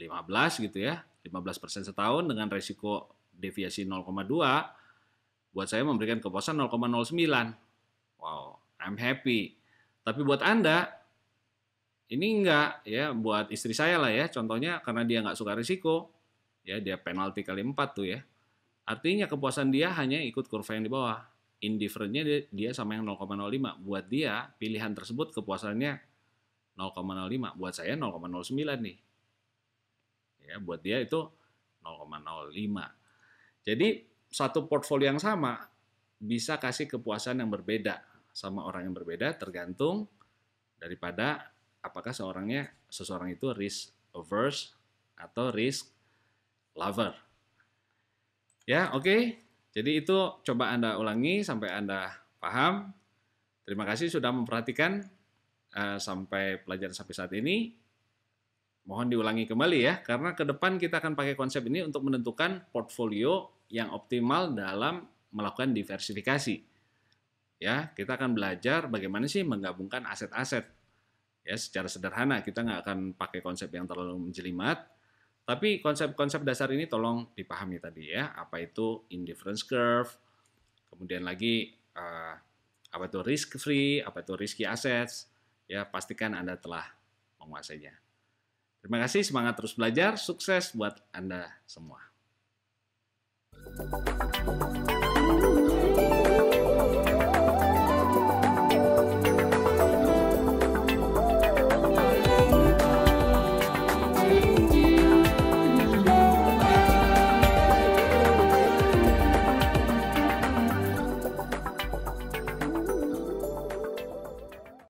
15 gitu ya 15% setahun dengan resiko deviasi 0,2 buat saya memberikan kepuasan 0,09 wow I'm happy tapi buat anda ini enggak ya buat istri saya lah ya contohnya karena dia nggak suka risiko ya dia penalti kali empat tuh ya artinya kepuasan dia hanya ikut kurva yang di bawah indifferentnya dia, dia sama yang 0,05 buat dia pilihan tersebut kepuasannya 0,05 buat saya 0,09 nih ya buat dia itu 0,05 jadi satu portfolio yang sama bisa kasih kepuasan yang berbeda sama orang yang berbeda tergantung daripada apakah seorangnya seseorang itu risk averse atau risk lover ya oke okay. jadi itu coba anda ulangi sampai anda paham terima kasih sudah memperhatikan Eh, sampai pelajaran sampai saat ini mohon diulangi kembali ya karena ke depan kita akan pakai konsep ini untuk menentukan portfolio yang optimal dalam melakukan diversifikasi. Ya, kita akan belajar bagaimana sih menggabungkan aset-aset. Ya, secara sederhana kita nggak akan pakai konsep yang terlalu menjelimat. Tapi konsep-konsep dasar ini tolong dipahami tadi ya, apa itu indifference curve, kemudian lagi eh, apa itu risk free, apa itu risky assets, Ya, pastikan Anda telah menguasainya. Terima kasih, semangat terus belajar, sukses buat Anda semua. Thank you.